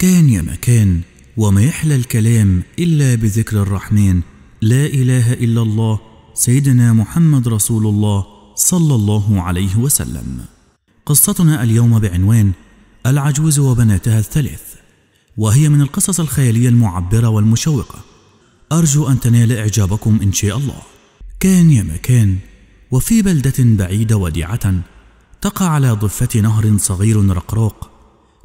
كان يا ما كان وما يحلى الكلام إلا بذكر الرحمن لا إله إلا الله سيدنا محمد رسول الله صلى الله عليه وسلم قصتنا اليوم بعنوان العجوز وبناتها الثلاث وهي من القصص الخيالية المعبرة والمشوقة أرجو أن تنال إعجابكم إن شاء الله كان يا ما كان وفي بلدة بعيدة وديعة تقع على ضفة نهر صغير رقراق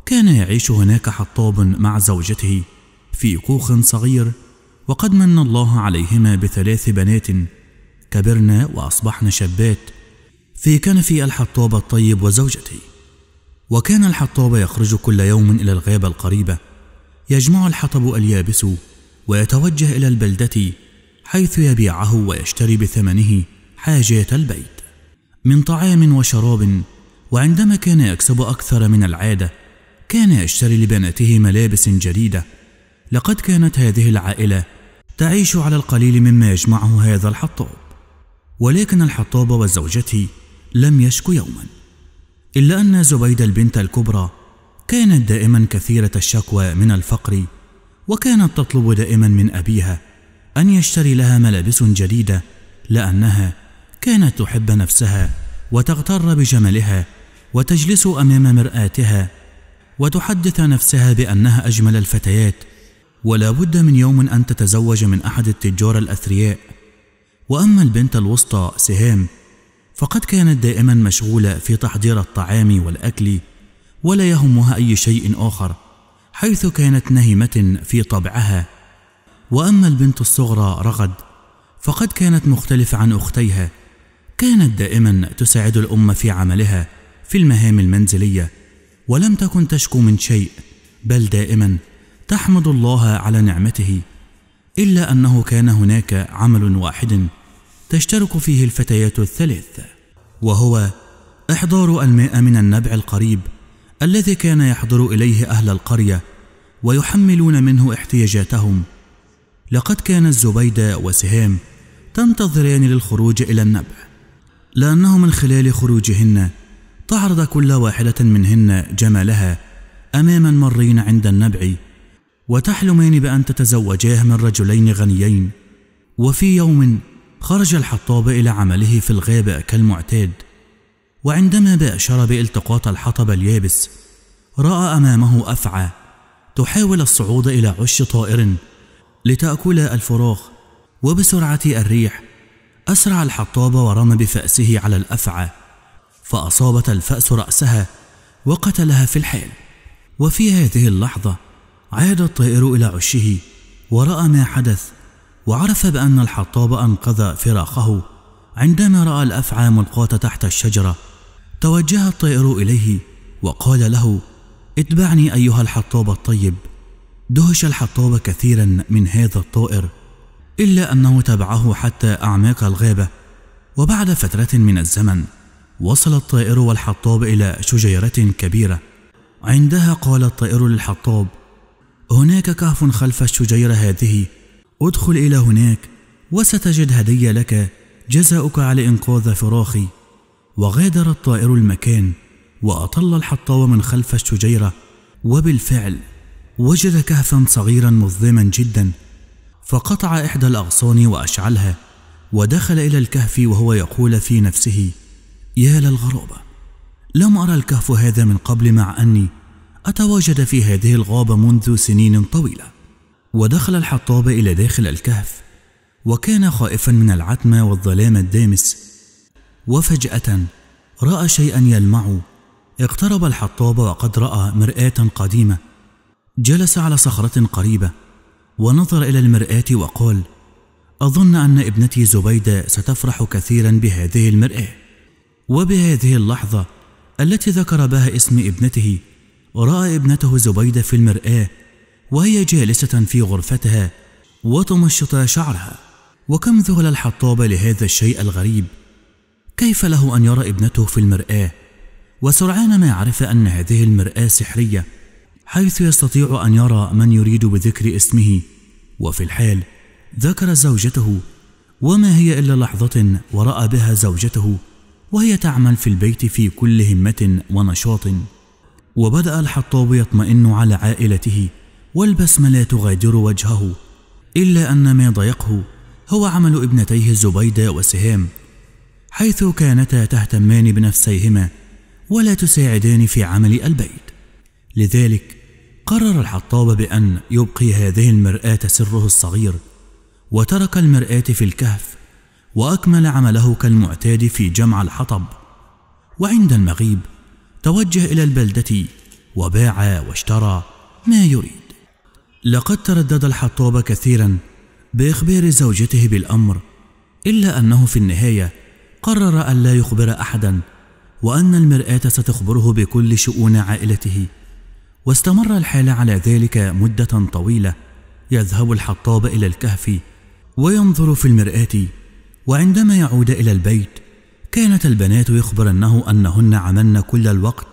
كان يعيش هناك حطاب مع زوجته في كوخ صغير وقد من الله عليهما بثلاث بنات كبرنا وأصبحن شابات في كنف الحطاب الطيب وزوجته وكان الحطاب يخرج كل يوم إلى الغابة القريبة يجمع الحطب اليابس ويتوجه إلى البلدة حيث يبيعه ويشتري بثمنه حاجات البيت من طعام وشراب وعندما كان يكسب أكثر من العادة كان يشتري لبناته ملابس جديدة لقد كانت هذه العائلة تعيش على القليل مما يجمعه هذا الحطاب ولكن الحطاب وزوجته لم يشكو يوما إلا أن زبيدة البنت الكبرى كانت دائما كثيرة الشكوى من الفقر وكانت تطلب دائما من أبيها أن يشتري لها ملابس جديدة لأنها كانت تحب نفسها وتغتر بجمالها وتجلس أمام مرآتها وتحدث نفسها بأنها أجمل الفتيات ولا بد من يوم أن تتزوج من أحد التجار الأثرياء وأما البنت الوسطى سهام فقد كانت دائما مشغولة في تحضير الطعام والأكل ولا يهمها أي شيء آخر حيث كانت نهمة في طبعها وأما البنت الصغرى رغد فقد كانت مختلفة عن أختيها كانت دائما تساعد الأم في عملها في المهام المنزلية ولم تكن تشكو من شيء بل دائما تحمد الله على نعمته الا انه كان هناك عمل واحد تشترك فيه الفتيات الثلاث وهو احضار الماء من النبع القريب الذي كان يحضر اليه اهل القريه ويحملون منه احتياجاتهم لقد كان الزبيدة وسهام تنتظران للخروج إلى النبع لأنه من خلال خروجهن تعرض كل واحدة منهن جمالها أمام المارين عند النبع وتحلمان بأن تتزوجاه من رجلين غنيين وفي يوم خرج الحطاب إلى عمله في الغابة كالمعتاد وعندما باشر بالتقاط الحطب اليابس راى امامه افعى تحاول الصعود الى عش طائر لتاكل الفراخ وبسرعه الريح اسرع الحطاب ورمى بفاسه على الافعى فأصابت الفأس رأسها وقتلها في الحال وفي هذه اللحظة عاد الطائر إلى عشه ورأى ما حدث وعرف بأن الحطاب أنقذ فراقه عندما رأى الأفعى ملقاة تحت الشجرة توجه الطائر إليه وقال له اتبعني أيها الحطاب الطيب دهش الحطاب كثيرا من هذا الطائر إلا أنه تبعه حتى أعماق الغابة وبعد فترة من الزمن وصل الطائر والحطاب إلى شجيرة كبيرة عندها قال الطائر للحطاب هناك كهف خلف الشجيرة هذه ادخل إلى هناك وستجد هدية لك جزاؤك على إنقاذ فراخي وغادر الطائر المكان وأطل الحطاب من خلف الشجيرة وبالفعل وجد كهفا صغيرا مظلما جدا فقطع إحدى الأغصان وأشعلها ودخل إلى الكهف وهو يقول في نفسه يا للغرابة لم أرى الكهف هذا من قبل مع أني أتواجد في هذه الغابة منذ سنين طويلة ودخل الحطاب إلى داخل الكهف وكان خائفا من العتمة والظلام الدامس وفجأة رأى شيئا يلمع اقترب الحطاب وقد رأى مرآة قديمة جلس على صخرة قريبة ونظر إلى المرآة وقال أظن أن ابنتي زبيدة ستفرح كثيرا بهذه المرآة وبهذه اللحظة التي ذكر بها اسم ابنته رأى ابنته زبيدة في المرآة وهي جالسة في غرفتها وتمشط شعرها وكم ذهل الحطاب لهذا الشيء الغريب كيف له أن يرى ابنته في المرآة وسرعان ما عرف أن هذه المرآة سحرية حيث يستطيع أن يرى من يريد بذكر اسمه وفي الحال ذكر زوجته وما هي إلا لحظة ورأى بها زوجته وهي تعمل في البيت في كل همة ونشاط وبدأ الحطاب يطمئن على عائلته والبسمة لا تغادر وجهه إلا أن ما ضايقه هو عمل ابنتيه زبيدة وسهام حيث كانتا تهتمان بنفسيهما ولا تساعدان في عمل البيت لذلك قرر الحطاب بأن يبقي هذه المرآة سره الصغير وترك المرآة في الكهف وأكمل عمله كالمعتاد في جمع الحطب وعند المغيب توجه إلى البلدة وباع واشترى ما يريد لقد تردد الحطاب كثيرا بإخبار زوجته بالأمر إلا أنه في النهاية قرر ألا يخبر أحدا وأن المرآة ستخبره بكل شؤون عائلته واستمر الحال على ذلك مدة طويلة يذهب الحطاب إلى الكهف وينظر في المرآة وعندما يعود إلى البيت كانت البنات يخبرنه أنهن عملن كل الوقت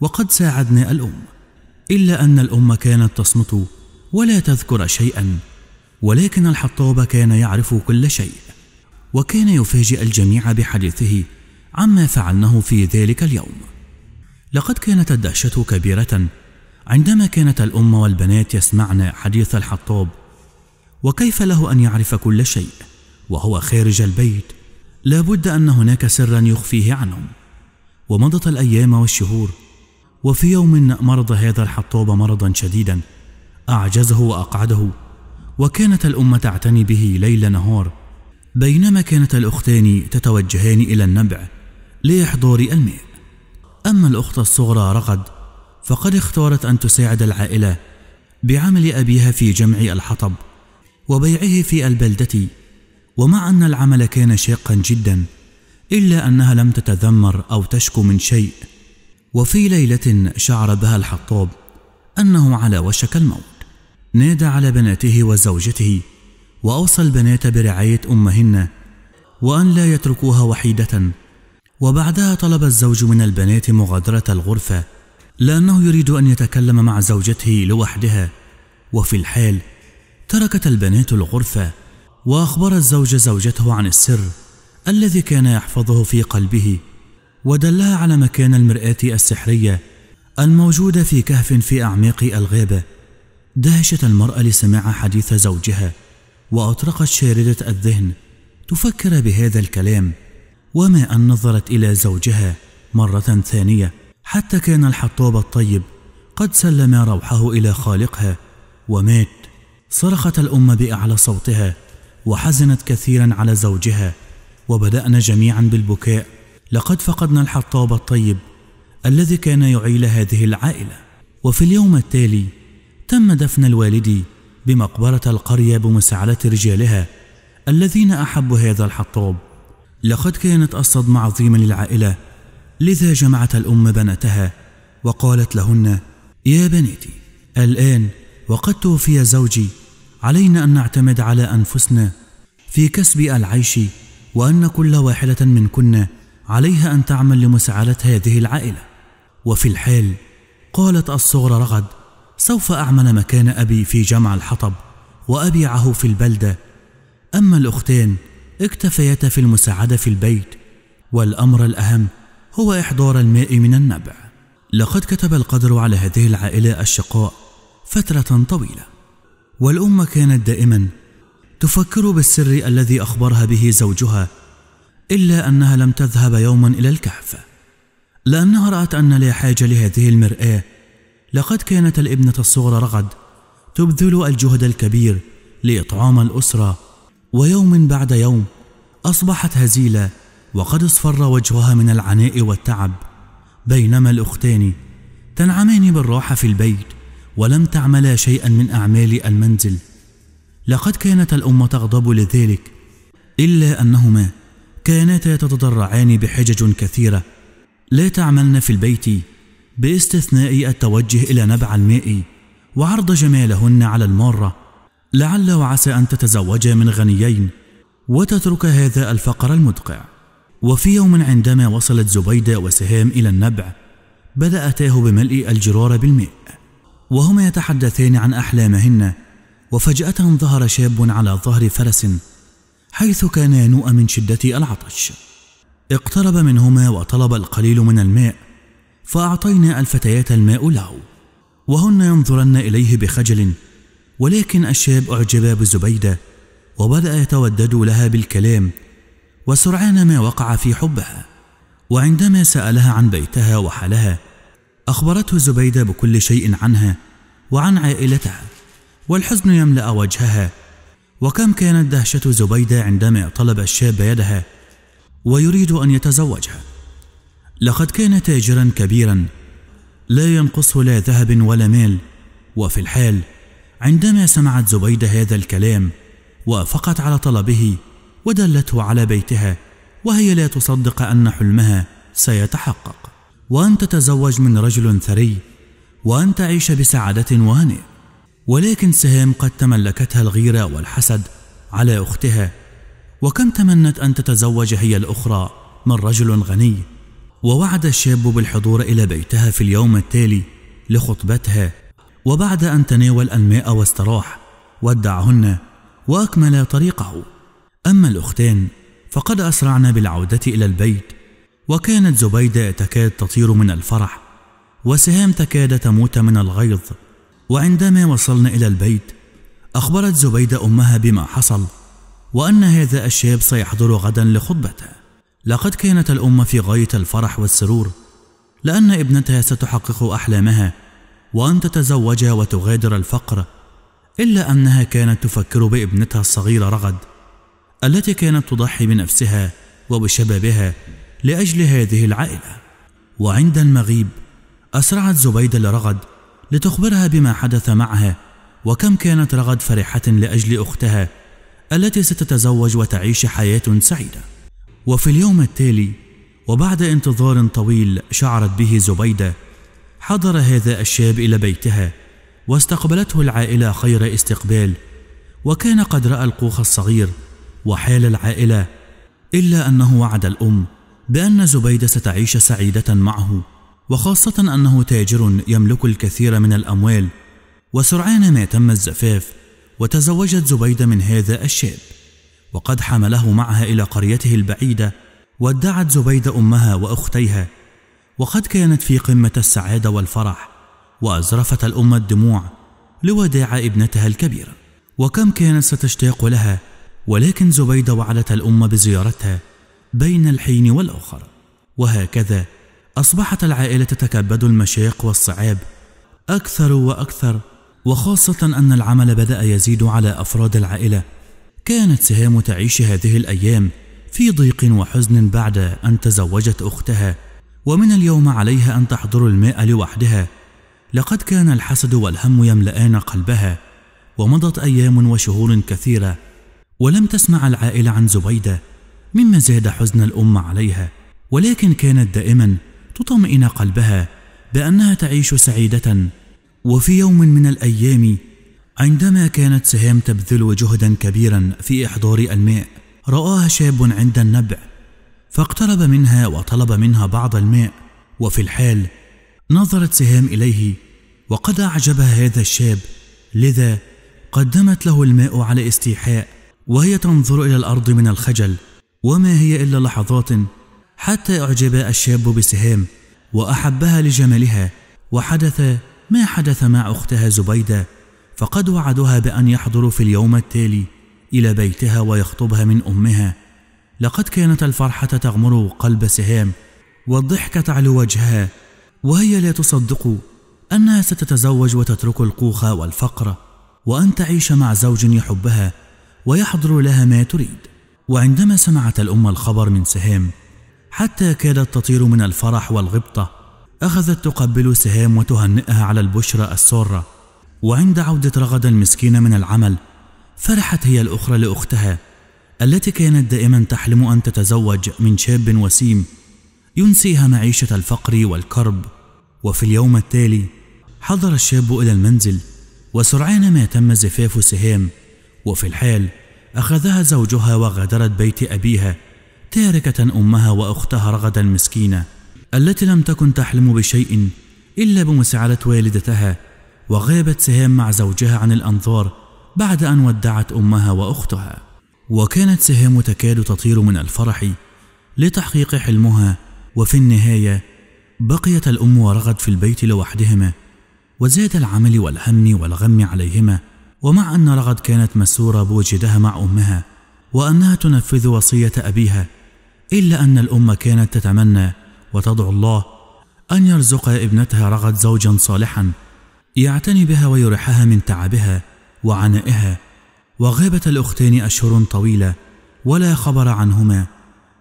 وقد ساعدن الأم إلا أن الأم كانت تصمت ولا تذكر شيئا ولكن الحطاب كان يعرف كل شيء وكان يفاجئ الجميع بحديثه عما فعلنه في ذلك اليوم لقد كانت الدهشة كبيرة عندما كانت الأم والبنات يسمعن حديث الحطاب وكيف له أن يعرف كل شيء وهو خارج البيت لا بد أن هناك سرا يخفيه عنهم ومضت الأيام والشهور وفي يوم مرض هذا الحطاب مرضا شديدا أعجزه وأقعده وكانت الام تعتني به ليل نهار بينما كانت الأختان تتوجهان إلى النبع لإحضار الماء أما الأخت الصغرى رغد فقد اختارت أن تساعد العائلة بعمل أبيها في جمع الحطب وبيعه في البلدة ومع أن العمل كان شاقا جدا إلا أنها لم تتذمر أو تشكو من شيء وفي ليلة شعر بها الحطاب أنه على وشك الموت نادى على بناته وزوجته وأوصى البنات برعاية أمهن وأن لا يتركوها وحيدة وبعدها طلب الزوج من البنات مغادرة الغرفة لأنه يريد أن يتكلم مع زوجته لوحدها وفي الحال تركت البنات الغرفة واخبر الزوج زوجته عن السر الذي كان يحفظه في قلبه ودلها على مكان المراه السحريه الموجوده في كهف في اعماق الغابه دهشت المراه لسماع حديث زوجها واطرقت شارده الذهن تفكر بهذا الكلام وما ان نظرت الى زوجها مره ثانيه حتى كان الحطاب الطيب قد سلم روحه الى خالقها ومات صرخت الام باعلى صوتها وحزنت كثيرا على زوجها وبدأنا جميعا بالبكاء لقد فقدنا الحطاب الطيب الذي كان يعيل هذه العائلة وفي اليوم التالي تم دفن الوالد بمقبرة القرية بمساعدة رجالها الذين أحبوا هذا الحطاب لقد كانت الصدمة عظيمة للعائلة لذا جمعت الأم بناتها وقالت لهن يا بناتي الآن وقد توفي زوجي علينا أن نعتمد على أنفسنا في كسب العيش وأن كل واحدة منكن عليها أن تعمل لمساعدة هذه العائلة وفي الحال قالت الصغرى رغد سوف أعمل مكان أبي في جمع الحطب وأبيعه في البلدة أما الأختان اكتفيتا في المساعدة في البيت والأمر الأهم هو إحضار الماء من النبع لقد كتب القدر على هذه العائلة الشقاء فترة طويلة والأم كانت دائما تفكر بالسر الذي أخبرها به زوجها إلا أنها لم تذهب يوما إلى الكهف لأنها رأت أن لا حاجة لهذه المرآة لقد كانت الابنة الصغرى رغد تبذل الجهد الكبير لإطعام الأسرة ويوم بعد يوم أصبحت هزيلة وقد اصفر وجهها من العناء والتعب بينما الأختان تنعمان بالراحة في البيت ولم تعملا شيئا من أعمال المنزل لقد كانت الأم تغضب لذلك إلا أنهما كانتا تتضرعان بحجج كثيرة لا تعملن في البيت باستثناء التوجه إلى نبع الماء وعرض جمالهن على المارة لعل وعسى أن تتزوجا من غنيين وتترك هذا الفقر المدقع وفي يوم عندما وصلت زبيدة وسهام إلى النبع بدأتاه بملء الجرار بالماء وهما يتحدثان عن أحلامهن وفجأة ظهر شاب على ظهر فرس حيث كان ينوء من شدة العطش اقترب منهما وطلب القليل من الماء فأعطينا الفتيات الماء له وهن ينظرن إليه بخجل ولكن الشاب أعجب بزبيدة وبدأ يتودد لها بالكلام وسرعان ما وقع في حبها وعندما سألها عن بيتها وحالها أخبرته زبيدة بكل شيء عنها وعن عائلتها والحزن يملأ وجهها وكم كانت دهشة زبيدة عندما طلب الشاب يدها ويريد أن يتزوجها لقد كان تاجرا كبيرا لا ينقصه لا ذهب ولا مال وفي الحال عندما سمعت زبيدة هذا الكلام وافقت على طلبه ودلته على بيتها وهي لا تصدق أن حلمها سيتحقق وأن تتزوج من رجل ثري وأن تعيش بسعادة وهنئ ولكن سهام قد تملكتها الغيرة والحسد على أختها وكم تمنت أن تتزوج هي الأخرى من رجل غني ووعد الشاب بالحضور إلى بيتها في اليوم التالي لخطبتها وبعد أن تناول الماء واستراح ودعهن وأكمل طريقه أما الأختان فقد أسرعن بالعودة إلى البيت وكانت زبيدة تكاد تطير من الفرح وسهام تكاد تموت من الغيظ وعندما وصلنا إلى البيت أخبرت زبيدة أمها بما حصل وأن هذا الشاب سيحضر غدا لخطبته لقد كانت الأم في غاية الفرح والسرور لأن ابنتها ستحقق أحلامها وأن تتزوج وتغادر الفقر إلا أنها كانت تفكر بابنتها الصغيرة رغد التي كانت تضحي بنفسها وبشبابها لأجل هذه العائلة وعند المغيب أسرعت زبيدة لرغد لتخبرها بما حدث معها وكم كانت رغد فرحة لأجل أختها التي ستتزوج وتعيش حياة سعيدة وفي اليوم التالي وبعد انتظار طويل شعرت به زبيدة حضر هذا الشاب إلى بيتها واستقبلته العائلة خير استقبال وكان قد رأى القوخ الصغير وحال العائلة إلا أنه وعد الأم بأن زبيدة ستعيش سعيدة معه وخاصة أنه تاجر يملك الكثير من الأموال وسرعان ما تم الزفاف وتزوجت زبيدة من هذا الشاب وقد حمله معها إلى قريته البعيدة ودعت زبيدة أمها وأختيها وقد كانت في قمة السعادة والفرح وأزرفت الأم الدموع لوداع ابنتها الكبيرة وكم كانت ستشتاق لها ولكن زبيدة وعدت الأم بزيارتها بين الحين والآخر وهكذا أصبحت العائلة تتكبد المشاق والصعاب أكثر وأكثر وخاصة أن العمل بدأ يزيد على أفراد العائلة كانت سهام تعيش هذه الأيام في ضيق وحزن بعد أن تزوجت أختها ومن اليوم عليها أن تحضر الماء لوحدها لقد كان الحسد والهم يملأان قلبها ومضت أيام وشهور كثيرة ولم تسمع العائلة عن زبيده مما زاد حزن الأم عليها ولكن كانت دائما تطمئن قلبها بأنها تعيش سعيدة وفي يوم من الأيام عندما كانت سهام تبذل جهدا كبيرا في إحضار الماء رآها شاب عند النبع فاقترب منها وطلب منها بعض الماء وفي الحال نظرت سهام إليه وقد أعجبها هذا الشاب لذا قدمت له الماء على استيحاء وهي تنظر إلى الأرض من الخجل وما هي إلا لحظات حتى أعجب الشاب بسهام وأحبها لجمالها وحدث ما حدث مع أختها زبيدة فقد وعدها بأن يحضروا في اليوم التالي إلى بيتها ويخطبها من أمها لقد كانت الفرحة تغمر قلب سهام والضحكة تعلو وجهها وهي لا تصدق أنها ستتزوج وتترك القوخ والفقر وأن تعيش مع زوج يحبها ويحضر لها ما تريد وعندما سمعت الأم الخبر من سهام حتى كادت تطير من الفرح والغبطة أخذت تقبل سهام وتهنئها على البشرى السرة وعند عودة رغد المسكينة من العمل فرحت هي الأخرى لأختها التي كانت دائما تحلم أن تتزوج من شاب وسيم ينسيها معيشة الفقر والكرب وفي اليوم التالي حضر الشاب إلى المنزل وسرعان ما تم زفاف سهام وفي الحال أخذها زوجها وغادرت بيت أبيها تاركة أمها وأختها رغدا مسكينة التي لم تكن تحلم بشيء إلا بمساعدة والدتها وغابت سهام مع زوجها عن الأنظار بعد أن ودعت أمها وأختها وكانت سهام تكاد تطير من الفرح لتحقيق حلمها وفي النهاية بقيت الأم ورغد في البيت لوحدهما وزاد العمل والهم والغم عليهما ومع أن رغد كانت مسورة بوجدها مع أمها وأنها تنفذ وصية أبيها إلا أن الأم كانت تتمنى وتدعو الله أن يرزق ابنتها رغد زوجا صالحا يعتني بها ويرحها من تعبها وعنائها وغابت الأختان أشهر طويلة ولا خبر عنهما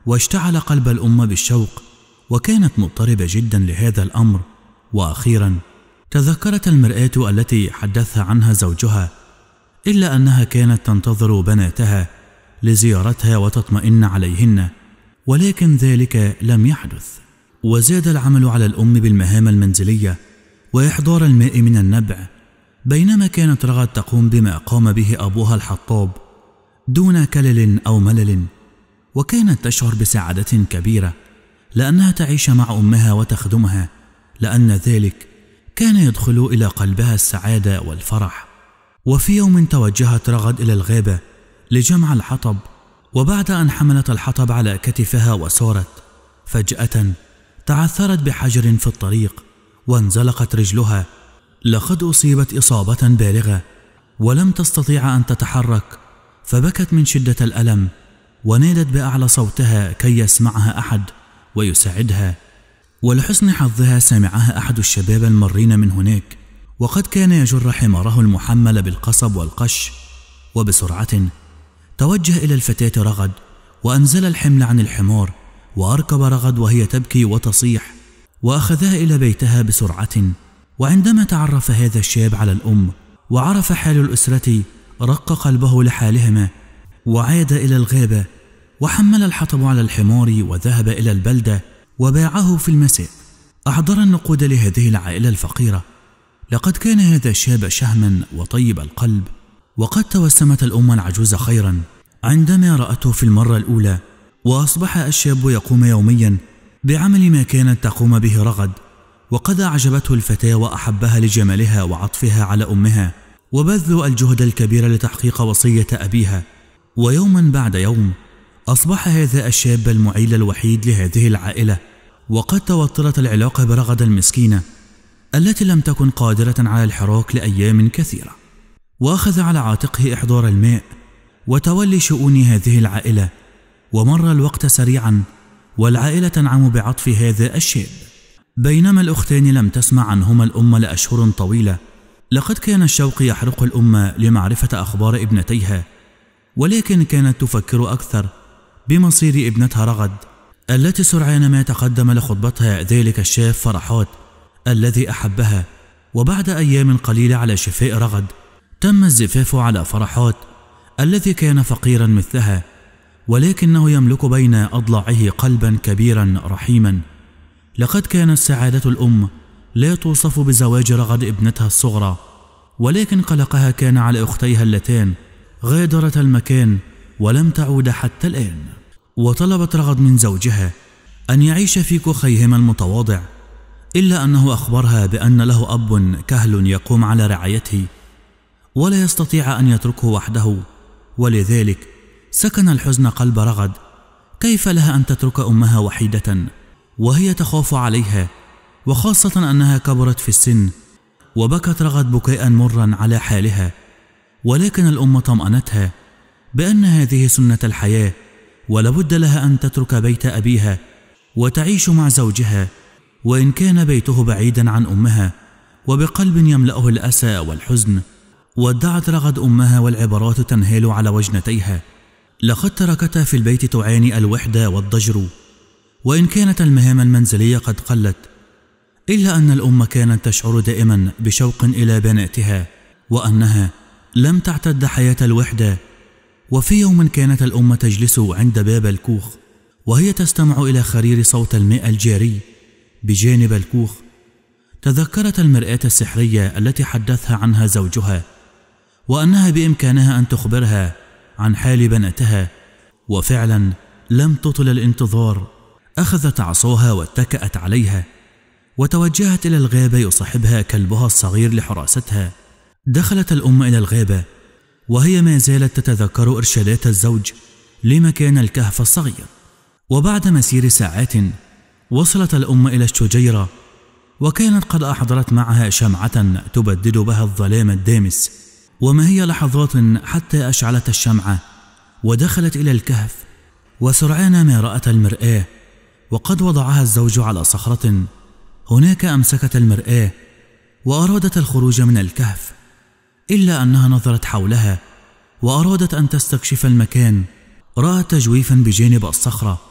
واشتعل قلب الأم بالشوق وكانت مضطربة جدا لهذا الأمر وأخيرا تذكرت المرآة التي حدثها عنها زوجها إلا أنها كانت تنتظر بناتها لزيارتها وتطمئن عليهن ولكن ذلك لم يحدث وزاد العمل على الأم بالمهام المنزلية وإحضار الماء من النبع بينما كانت رغد تقوم بما قام به أبوها الحطاب دون كلل أو ملل وكانت تشعر بسعادة كبيرة لأنها تعيش مع أمها وتخدمها لأن ذلك كان يدخل إلى قلبها السعادة والفرح وفي يوم توجهت رغد إلى الغابة لجمع الحطب وبعد أن حملت الحطب على كتفها وسارت فجأة تعثرت بحجر في الطريق وانزلقت رجلها لقد أصيبت إصابة بالغة ولم تستطيع أن تتحرك فبكت من شدة الألم ونادت بأعلى صوتها كي يسمعها أحد ويساعدها ولحسن حظها سمعها أحد الشباب المارين من هناك وقد كان يجر حماره المحمل بالقصب والقش وبسرعة توجه إلى الفتاة رغد وأنزل الحمل عن الحمار وأركب رغد وهي تبكي وتصيح وأخذها إلى بيتها بسرعة وعندما تعرف هذا الشاب على الأم وعرف حال الأسرة رق قلبه لحالهما وعاد إلى الغابة وحمل الحطب على الحمار وذهب إلى البلدة وباعه في المساء أحضر النقود لهذه العائلة الفقيرة لقد كان هذا الشاب شهما وطيب القلب وقد توسمت الأم العجوز خيرا عندما رأته في المرة الأولى وأصبح الشاب يقوم يوميا بعمل ما كانت تقوم به رغد وقد أعجبته الفتاة وأحبها لجمالها وعطفها على أمها وبذل الجهد الكبير لتحقيق وصية أبيها ويوما بعد يوم أصبح هذا الشاب المعيل الوحيد لهذه العائلة وقد توترت العلاقة برغد المسكينة التي لم تكن قادرة على الحراك لأيام كثيرة وأخذ على عاتقه إحضار الماء وتولي شؤون هذه العائلة ومر الوقت سريعا والعائلة تنعم بعطف هذا الشاب بينما الأختان لم تسمع عنهما الأم لأشهر طويلة لقد كان الشوق يحرق الأم لمعرفة أخبار ابنتيها ولكن كانت تفكر أكثر بمصير ابنتها رغد التي سرعان ما تقدم لخطبتها ذلك الشاب فرحات الذي أحبها وبعد أيام قليلة على شفاء رغد تم الزفاف على فرحات الذي كان فقيرا مثلها ولكنه يملك بين أضلاعه قلبا كبيرا رحيما لقد كانت سعادة الأم لا توصف بزواج رغد ابنتها الصغرى ولكن قلقها كان على أختيها اللتان غادرت المكان ولم تعود حتى الآن وطلبت رغد من زوجها أن يعيش في كوخيهما المتواضع إلا أنه أخبرها بأن له أب كهل يقوم على رعايته ولا يستطيع أن يتركه وحده ولذلك سكن الحزن قلب رغد كيف لها أن تترك أمها وحيدة وهي تخاف عليها وخاصة أنها كبرت في السن وبكت رغد بكاء مرا على حالها ولكن الأم طمأنتها بأن هذه سنة الحياة ولابد لها أن تترك بيت أبيها وتعيش مع زوجها وإن كان بيته بعيدا عن أمها وبقلب يملأه الأسى والحزن ودعت رغد أمها والعبارات تنهال على وجنتيها لقد تركتها في البيت تعاني الوحدة والضجر وإن كانت المهام المنزلية قد قلت إلا أن الأم كانت تشعر دائما بشوق إلى بناتها وأنها لم تعتد حياة الوحدة وفي يوم كانت الأم تجلس عند باب الكوخ وهي تستمع إلى خرير صوت الماء الجاري بجانب الكوخ تذكرت المرآة السحرية التي حدثها عنها زوجها وأنها بإمكانها أن تخبرها عن حال بناتها وفعلا لم تطل الانتظار أخذت عصاها واتكأت عليها وتوجهت إلى الغابة يصاحبها كلبها الصغير لحراستها دخلت الأم إلى الغابة وهي ما زالت تتذكر إرشادات الزوج لمكان الكهف الصغير وبعد مسير ساعات وصلت الأم إلى الشجيرة وكانت قد أحضرت معها شمعة تبدد بها الظلام الدامس وما هي لحظات حتى أشعلت الشمعة ودخلت إلى الكهف وسرعان ما رأت المرآة وقد وضعها الزوج على صخرة هناك أمسكت المرآة وأرادت الخروج من الكهف إلا أنها نظرت حولها وأرادت أن تستكشف المكان رأت تجويفا بجانب الصخرة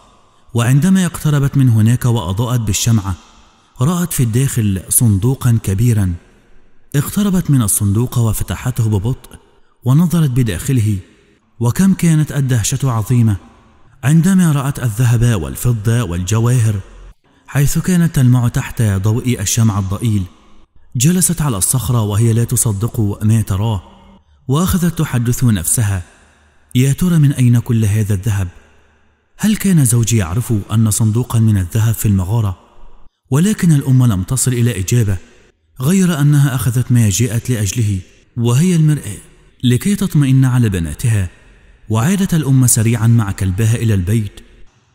وعندما اقتربت من هناك وأضاءت بالشمعة رأت في الداخل صندوقا كبيرا اقتربت من الصندوق وفتحته ببطء ونظرت بداخله وكم كانت الدهشة عظيمة عندما رأت الذهب والفضة والجواهر حيث كانت تلمع تحت ضوء الشمع الضئيل جلست على الصخرة وهي لا تصدق ما تراه وأخذت تحدث نفسها يا ترى من أين كل هذا الذهب؟ هل كان زوجي يعرف أن صندوقا من الذهب في المغارة؟ ولكن الأم لم تصل إلى إجابة غير أنها أخذت ما جاءت لأجله وهي المرآة لكي تطمئن على بناتها وعادت الأم سريعا مع كلبها إلى البيت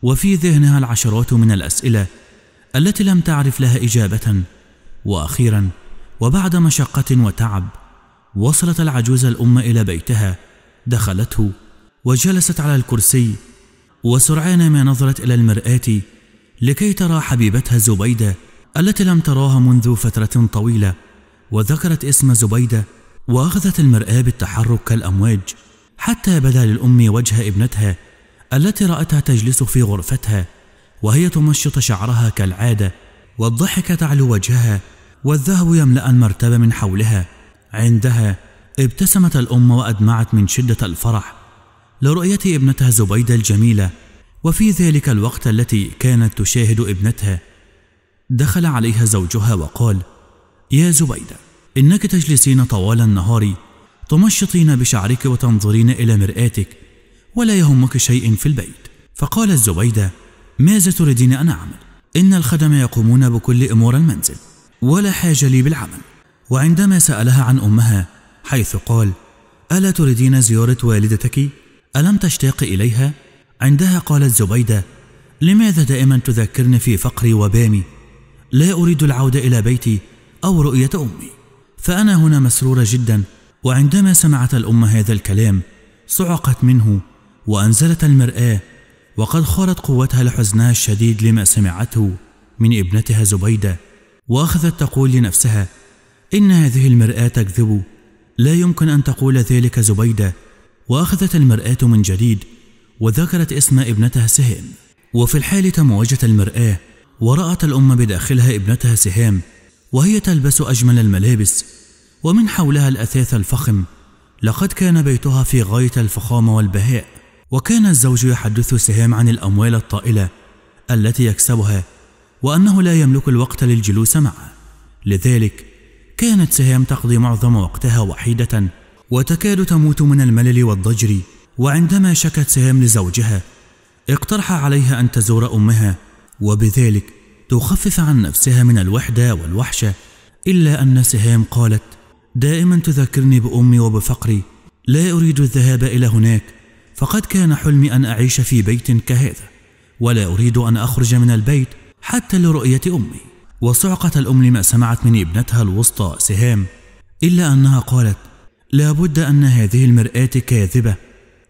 وفي ذهنها العشرات من الأسئلة التي لم تعرف لها إجابة وأخيرا وبعد مشقة وتعب وصلت العجوز الأم إلى بيتها دخلته وجلست على الكرسي وسرعان ما نظرت إلى المرآة لكي ترى حبيبتها زبيدة التي لم تراها منذ فترة طويلة وذكرت اسم زبيدة وأخذت المرآة بالتحرك كالأمواج حتى بدا للأم وجه ابنتها التي رأتها تجلس في غرفتها وهي تمشط شعرها كالعادة والضحك تعلو وجهها والذهب يملأ المرتبة من حولها عندها ابتسمت الأم وأدمعت من شدة الفرح لرؤية ابنتها زبيدة الجميلة وفي ذلك الوقت التي كانت تشاهد ابنتها دخل عليها زوجها وقال يا زبيدة إنك تجلسين طوال النهار تمشطين بشعرك وتنظرين إلى مرآتك ولا يهمك شيء في البيت فقالت زبيدة ماذا تريدين أن أعمل؟ إن الخدم يقومون بكل أمور المنزل ولا حاجة لي بالعمل وعندما سألها عن أمها حيث قال ألا تريدين زيارة والدتك؟ ألم تشتاق إليها؟ عندها قالت زبيدة لماذا دائما تذكرني في فقري وبامي؟ لا أريد العودة إلى بيتي أو رؤية أمي فأنا هنا مسرورة جدا وعندما سمعت الأم هذا الكلام صعقت منه وأنزلت المرآة وقد خارت قوتها لحزنها الشديد لما سمعته من ابنتها زبيدة وأخذت تقول لنفسها إن هذه المرآة تكذب لا يمكن أن تقول ذلك زبيدة وأخذت المرآة من جديد وذكرت اسم ابنتها سهام وفي الحال تم المرآة ورأت الأم بداخلها ابنتها سهام وهي تلبس أجمل الملابس ومن حولها الأثاث الفخم لقد كان بيتها في غاية الفخامة والبهاء وكان الزوج يحدث سهام عن الأموال الطائلة التي يكسبها وأنه لا يملك الوقت للجلوس معه لذلك كانت سهام تقضي معظم وقتها وحيدة وتكاد تموت من الملل والضجر وعندما شكت سهام لزوجها اقترح عليها أن تزور أمها وبذلك تخفف عن نفسها من الوحدة والوحشة إلا أن سهام قالت دائما تذكرني بأمي وبفقري لا أريد الذهاب إلى هناك فقد كان حلمي أن أعيش في بيت كهذا ولا أريد أن أخرج من البيت حتى لرؤية أمي وصعقت الأم لما سمعت من ابنتها الوسطى سهام إلا أنها قالت لابد أن هذه المرآة كاذبة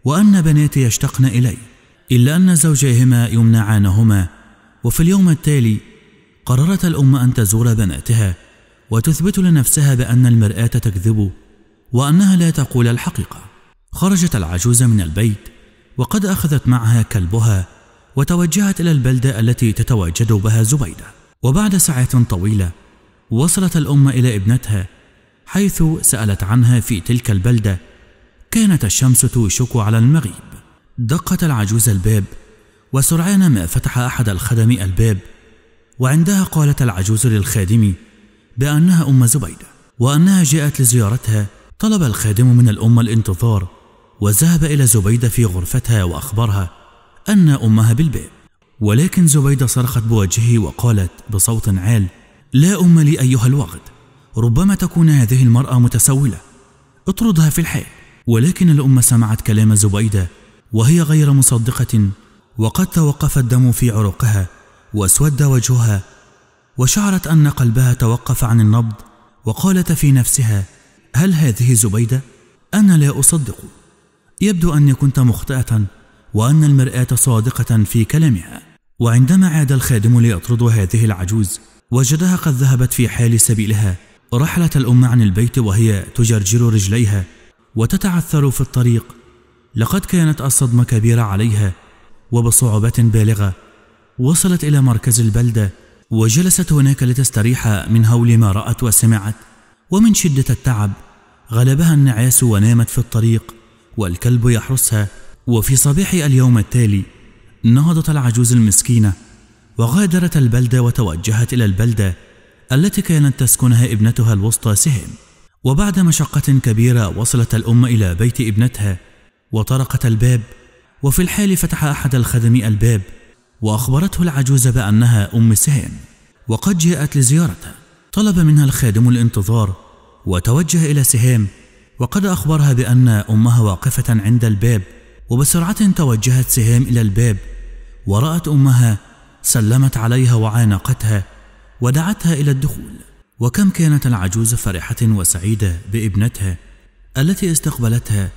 وأن بناتي يشتقن إلي إلا أن زوجيهما يمنعانهما وفي اليوم التالي قررت الأم أن تزور بناتها وتثبت لنفسها بأن المرآة تكذب وأنها لا تقول الحقيقة خرجت العجوز من البيت وقد أخذت معها كلبها وتوجهت إلى البلدة التي تتواجد بها زبيدة وبعد ساعات طويلة وصلت الأم إلى ابنتها حيث سألت عنها في تلك البلدة كانت الشمس توشك على المغيب دقت العجوز الباب وسرعان ما فتح أحد الخدم الباب وعندها قالت العجوز للخادم بأنها أم زبيدة وأنها جاءت لزيارتها طلب الخادم من الأم الانتظار وذهب إلى زبيدة في غرفتها وأخبرها أن أمها بالباب ولكن زبيدة صرخت بوجهه وقالت بصوت عال لا أم لي أيها الوغد ربما تكون هذه المرأة متسولة اطردها في الحال ولكن الأم سمعت كلام زبيدة وهي غير مصدقة وقد توقف الدم في عروقها واسود وجهها وشعرت أن قلبها توقف عن النبض وقالت في نفسها هل هذه زبيدة؟ أنا لا أصدق يبدو أني كنت مخطئة وأن المرآة صادقة في كلامها وعندما عاد الخادم ليطرد هذه العجوز وجدها قد ذهبت في حال سبيلها رحلت الأم عن البيت وهي تجرجر رجليها وتتعثر في الطريق لقد كانت الصدمة كبيرة عليها وبصعوبة بالغة وصلت إلى مركز البلدة وجلست هناك لتستريح من هول ما رأت وسمعت ومن شدة التعب غلبها النعاس ونامت في الطريق والكلب يحرسها وفي صباح اليوم التالي نهضت العجوز المسكينة وغادرت البلدة وتوجهت إلى البلدة التي كانت تسكنها ابنتها الوسطى سهم وبعد مشقة كبيرة وصلت الأم إلى بيت ابنتها وطرقت الباب وفي الحال فتح أحد الخدم الباب وأخبرته العجوز بأنها أم سهم وقد جاءت لزيارته طلب منها الخادم الانتظار وتوجه إلى سهام وقد أخبرها بأن أمها واقفة عند الباب وبسرعة توجهت سهام إلى الباب ورأت أمها سلمت عليها وعانقتها ودعتها إلى الدخول وكم كانت العجوز فرحة وسعيدة بابنتها التي استقبلتها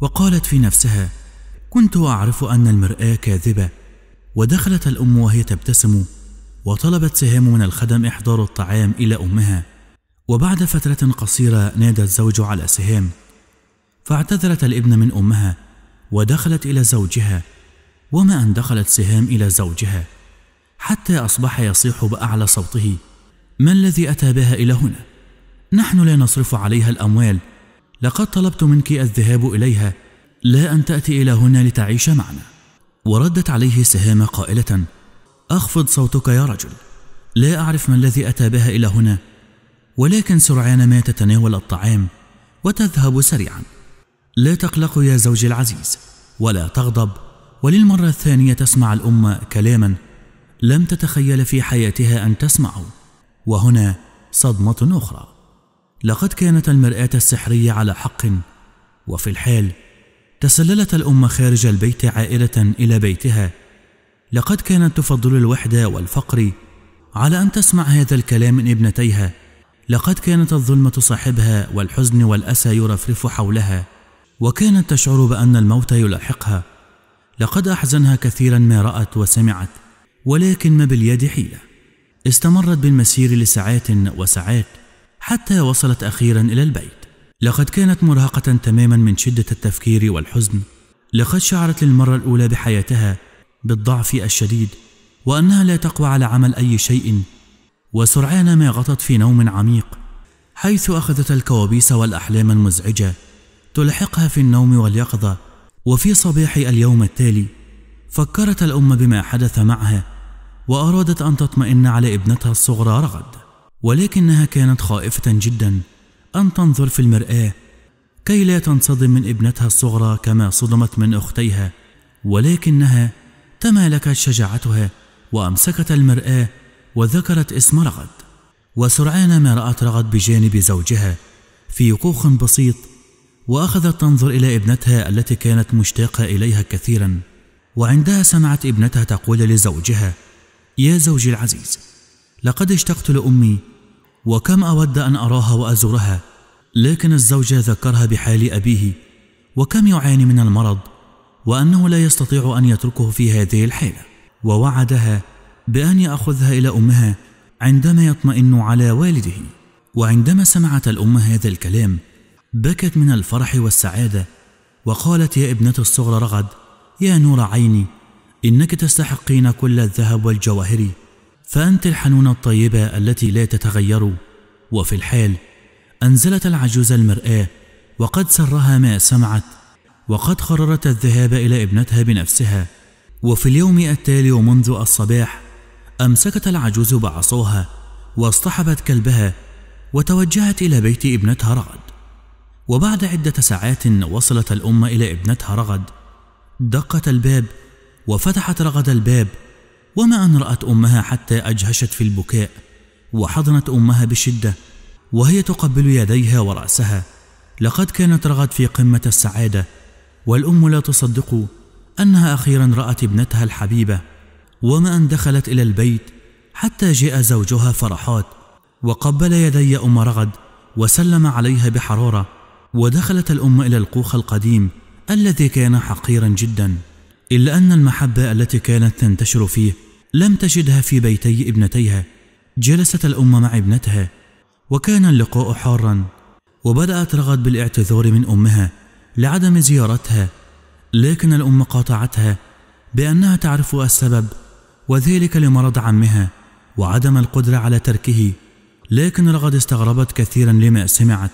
وقالت في نفسها كنت أعرف أن المرآة كاذبة ودخلت الأم وهي تبتسم وطلبت سهام من الخدم إحضار الطعام إلى أمها وبعد فترة قصيرة نادى الزوج على سهام فاعتذرت الابن من أمها ودخلت إلى زوجها وما أن دخلت سهام إلى زوجها حتى أصبح يصيح بأعلى صوته ما الذي أتى بها إلى هنا؟ نحن لا نصرف عليها الأموال لقد طلبت منك الذهاب إليها لا أن تأتي إلى هنا لتعيش معنا وردت عليه سهام قائلة أخفض صوتك يا رجل لا أعرف ما الذي أتى بها إلى هنا ولكن سرعان ما تتناول الطعام وتذهب سريعا لا تقلق يا زوجي العزيز ولا تغضب وللمرة الثانية تسمع الأم كلاما لم تتخيل في حياتها أن تسمعه وهنا صدمة أخرى لقد كانت المرآة السحرية على حق وفي الحال تسللت الأم خارج البيت عائلة إلى بيتها لقد كانت تفضل الوحدة والفقر على أن تسمع هذا الكلام من ابنتيها لقد كانت الظلمة صاحبها والحزن والأسى يرفرف حولها وكانت تشعر بأن الموت يلاحقها لقد أحزنها كثيرا ما رأت وسمعت ولكن ما باليد حيلة استمرت بالمسير لساعات وساعات حتى وصلت أخيرا إلى البيت لقد كانت مرهقة تماما من شدة التفكير والحزن لقد شعرت للمرة الأولى بحياتها بالضعف الشديد وأنها لا تقوى على عمل أي شيء وسرعان ما غطت في نوم عميق حيث أخذت الكوابيس والأحلام المزعجة تلحقها في النوم واليقظة وفي صباح اليوم التالي فكرت الأم بما حدث معها وأرادت أن تطمئن على ابنتها الصغرى رغد ولكنها كانت خائفة جدا أن تنظر في المرآة كي لا تنصدم من ابنتها الصغرى كما صدمت من أختيها ولكنها تمالكت شجاعتها وأمسكت المرآة وذكرت اسم رغد وسرعان ما رأت رغد بجانب زوجها في كوخ بسيط وأخذت تنظر إلى ابنتها التي كانت مشتاقة إليها كثيرا وعندها سمعت ابنتها تقول لزوجها يا زوجي العزيز لقد اشتقت لأمي وكم أود أن أراها وأزورها لكن الزوج ذكرها بحال أبيه وكم يعاني من المرض وأنه لا يستطيع أن يتركه في هذه الحالة ووعدها بأن يأخذها إلى أمها عندما يطمئن على والده وعندما سمعت الأم هذا الكلام بكت من الفرح والسعادة وقالت يا ابنة الصغرى رغد يا نور عيني إنك تستحقين كل الذهب والجواهر فأنت الحنونة الطيبة التي لا تتغير وفي الحال أنزلت العجوز المرآة وقد سرها ما سمعت وقد قررت الذهاب إلى ابنتها بنفسها وفي اليوم التالي ومنذ الصباح أمسكت العجوز بعصاها واصطحبت كلبها وتوجهت إلى بيت ابنتها رغد وبعد عدة ساعات وصلت الأم إلى ابنتها رغد دقت الباب وفتحت رغد الباب وما أن رأت أمها حتى أجهشت في البكاء وحضنت أمها بشدة وهي تقبل يديها ورأسها لقد كانت رغد في قمة السعادة والأم لا تصدق أنها أخيرا رأت ابنتها الحبيبة وما أن دخلت إلى البيت حتى جاء زوجها فرحات وقبل يدي أم رغد وسلم عليها بحرارة ودخلت الأم إلى القوخ القديم الذي كان حقيرا جدا إلا أن المحبة التي كانت تنتشر فيه لم تجدها في بيتي ابنتيها جلست الأم مع ابنتها وكان اللقاء حارا وبدأت رغد بالاعتذار من أمها لعدم زيارتها لكن الأم قاطعتها بأنها تعرف السبب وذلك لمرض عمها وعدم القدرة على تركه لكن رغد استغربت كثيرا لما سمعت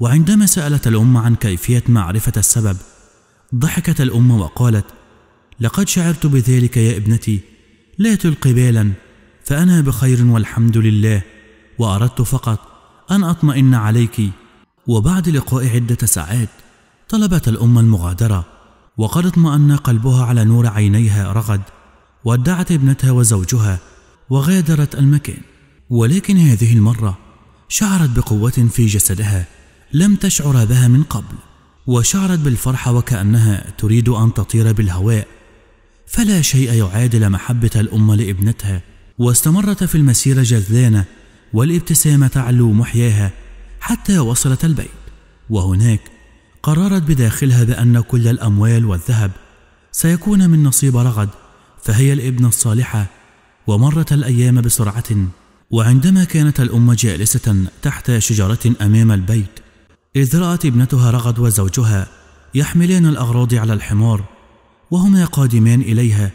وعندما سألت الأم عن كيفية معرفة السبب ضحكت الأم وقالت لقد شعرت بذلك يا ابنتي لا تلقي بالا فأنا بخير والحمد لله وأردت فقط أن أطمئن عليك وبعد لقاء عدة ساعات طلبت الأم المغادرة وقد اطمأن قلبها على نور عينيها رغد ودعت ابنتها وزوجها وغادرت المكان ولكن هذه المرة شعرت بقوة في جسدها لم تشعر بها من قبل وشعرت بالفرحة وكأنها تريد أن تطير بالهواء فلا شيء يعادل محبة الأم لابنتها واستمرت في المسيرة جذانة والابتسامة تعلو محياها حتى وصلت البيت وهناك قررت بداخلها بأن كل الأموال والذهب سيكون من نصيب رغد فهي الابنة الصالحة ومرت الأيام بسرعة وعندما كانت الأم جالسة تحت شجرة أمام البيت إذ رأت ابنتها رغد وزوجها يحملان الأغراض على الحمار وهما قادمان إليها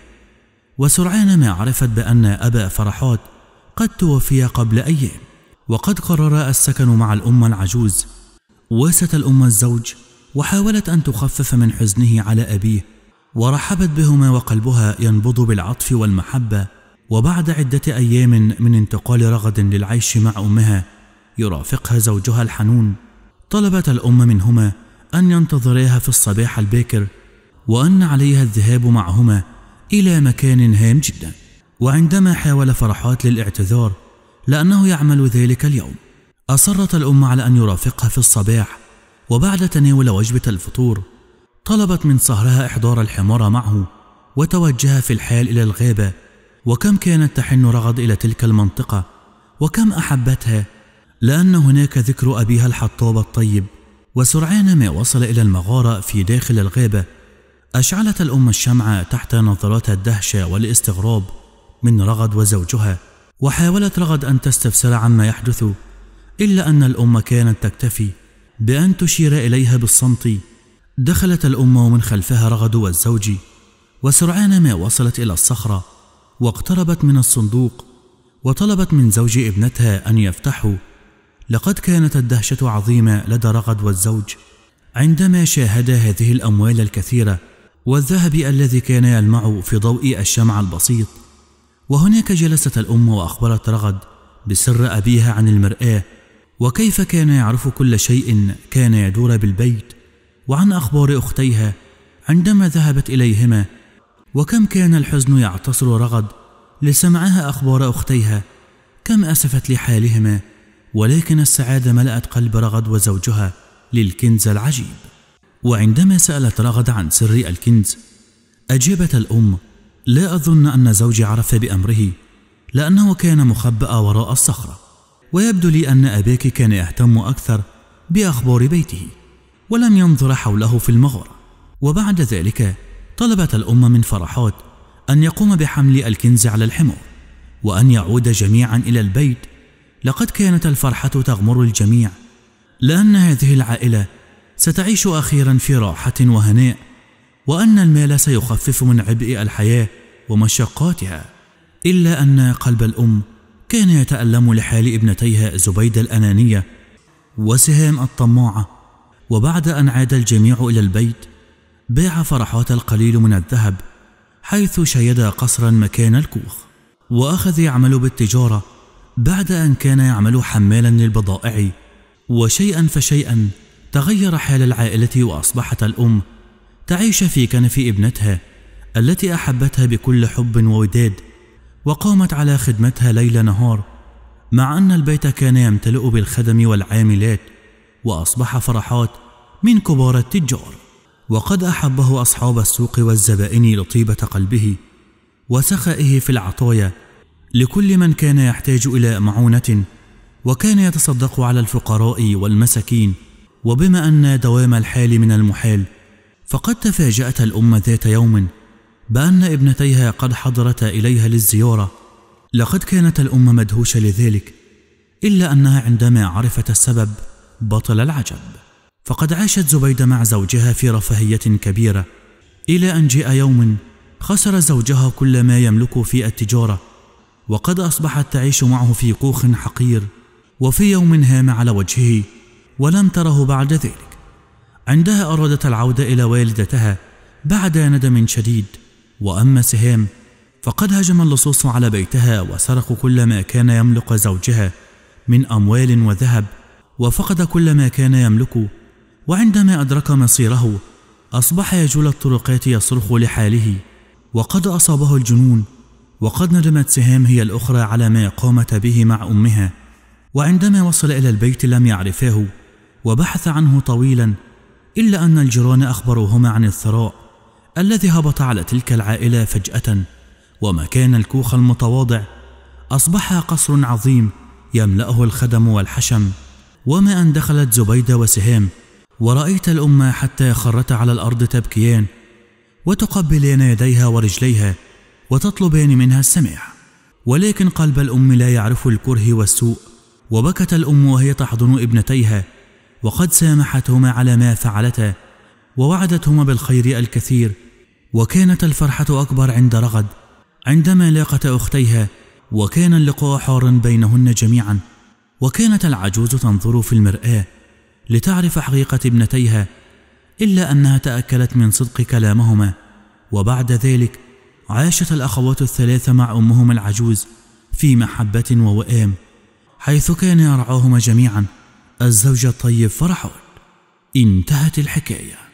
وسرعان ما عرفت بأن أبا فرحات قد توفي قبل أيام وقد قرر السكن مع الأم العجوز واست الأم الزوج وحاولت أن تخفف من حزنه على أبيه ورحبت بهما وقلبها ينبض بالعطف والمحبة وبعد عدة أيام من انتقال رغد للعيش مع أمها يرافقها زوجها الحنون طلبت الأم منهما أن ينتظراها في الصباح الباكر وأن عليها الذهاب معهما إلى مكان هام جدا وعندما حاول فرحات للاعتذار لأنه يعمل ذلك اليوم أصرت الأم على أن يرافقها في الصباح وبعد تناول وجبة الفطور طلبت من صهرها إحضار الحمار معه وتوجه في الحال إلى الغابة وكم كانت تحن رغد إلى تلك المنطقة وكم أحبتها لأن هناك ذكر أبيها الحطاب الطيب وسرعان ما وصل إلى المغارة في داخل الغابة أشعلت الأم الشمعة تحت نظرات الدهشة والاستغراب من رغد وزوجها وحاولت رغد أن تستفسر عما يحدث إلا أن الأم كانت تكتفي بأن تشير إليها بالصمت دخلت الأم ومن خلفها رغد والزوج وسرعان ما وصلت إلى الصخرة واقتربت من الصندوق وطلبت من زوج ابنتها أن يفتحه لقد كانت الدهشة عظيمة لدى رغد والزوج عندما شاهدا هذه الأموال الكثيرة والذهب الذي كان يلمع في ضوء الشمع البسيط وهناك جلست الأم وأخبرت رغد بسر أبيها عن المرآة وكيف كان يعرف كل شيء كان يدور بالبيت وعن أخبار أختيها عندما ذهبت إليهما وكم كان الحزن يعتصر رغد لسمعها أخبار أختيها كم أسفت لحالهما ولكن السعادة ملأت قلب رغد وزوجها للكنز العجيب وعندما سألت رغد عن سر الكنز أجابت الأم لا أظن أن زوجي عرف بأمره لأنه كان مخبأ وراء الصخرة ويبدو لي أن أباك كان يهتم أكثر بأخبار بيته ولم ينظر حوله في المغارة وبعد ذلك طلبت الأم من فرحات أن يقوم بحمل الكنز على الحمار وأن يعود جميعا إلى البيت لقد كانت الفرحة تغمر الجميع لأن هذه العائلة ستعيش أخيرا في راحة وهناء وأن المال سيخفف من عبء الحياة ومشقاتها إلا أن قلب الأم كان يتألم لحال ابنتيها زبيدة الأنانية وسهام الطماعة وبعد أن عاد الجميع إلى البيت باع فرحات القليل من الذهب حيث شيد قصرا مكان الكوخ وأخذ يعمل بالتجارة بعد أن كان يعمل حمالا للبضائع وشيئا فشيئا تغير حال العائلة وأصبحت الأم تعيش في كنف ابنتها التي أحبتها بكل حب ووداد وقامت على خدمتها ليل نهار مع أن البيت كان يمتلئ بالخدم والعاملات وأصبح فرحات من كبار التجار وقد أحبه أصحاب السوق والزبائن لطيبة قلبه وسخائه في العطايا لكل من كان يحتاج إلى معونة وكان يتصدق على الفقراء والمساكين وبما أن دوام الحال من المحال فقد تفاجأت الأمة ذات يوم بأن ابنتيها قد حضرتا إليها للزيارة لقد كانت الام مدهوشة لذلك إلا أنها عندما عرفت السبب بطل العجب فقد عاشت زبيدة مع زوجها في رفاهية كبيرة إلى أن جاء يوم خسر زوجها كل ما يملكه في التجارة وقد أصبحت تعيش معه في كوخ حقير وفي يوم هام على وجهه ولم تره بعد ذلك عندها أرادت العودة إلى والدتها بعد ندم شديد وأما سهام فقد هجم اللصوص على بيتها وسرقوا كل ما كان يملك زوجها من أموال وذهب وفقد كل ما كان يملكه وعندما أدرك مصيره أصبح يجول الطرقات يصرخ لحاله وقد أصابه الجنون وقد ندمت سهام هي الأخرى على ما قامت به مع أمها وعندما وصل إلى البيت لم يعرفاه وبحث عنه طويلا إلا أن الجيران أخبروهما عن الثراء الذي هبط على تلك العائلة فجأة ومكان الكوخ المتواضع أصبح قصر عظيم يملأه الخدم والحشم وما أن دخلت زبيدة وسهام ورأيت الأم حتى خرت على الأرض تبكيان وتقبلان يديها ورجليها وتطلبان منها السماح ولكن قلب الأم لا يعرف الكره والسوء وبكت الأم وهي تحضن ابنتيها وقد سامحتهما على ما فعلتا ووعدتهما بالخير الكثير وكانت الفرحة أكبر عند رغد عندما لاقت أختيها وكان اللقاء حارا بينهن جميعا وكانت العجوز تنظر في المرآة لتعرف حقيقة ابنتيها إلا أنها تأكلت من صدق كلامهما وبعد ذلك عاشت الأخوات الثلاث مع أمهما العجوز في محبة ووئام حيث كان يرعاهما جميعا الزوج الطيب فرحون انتهت الحكايه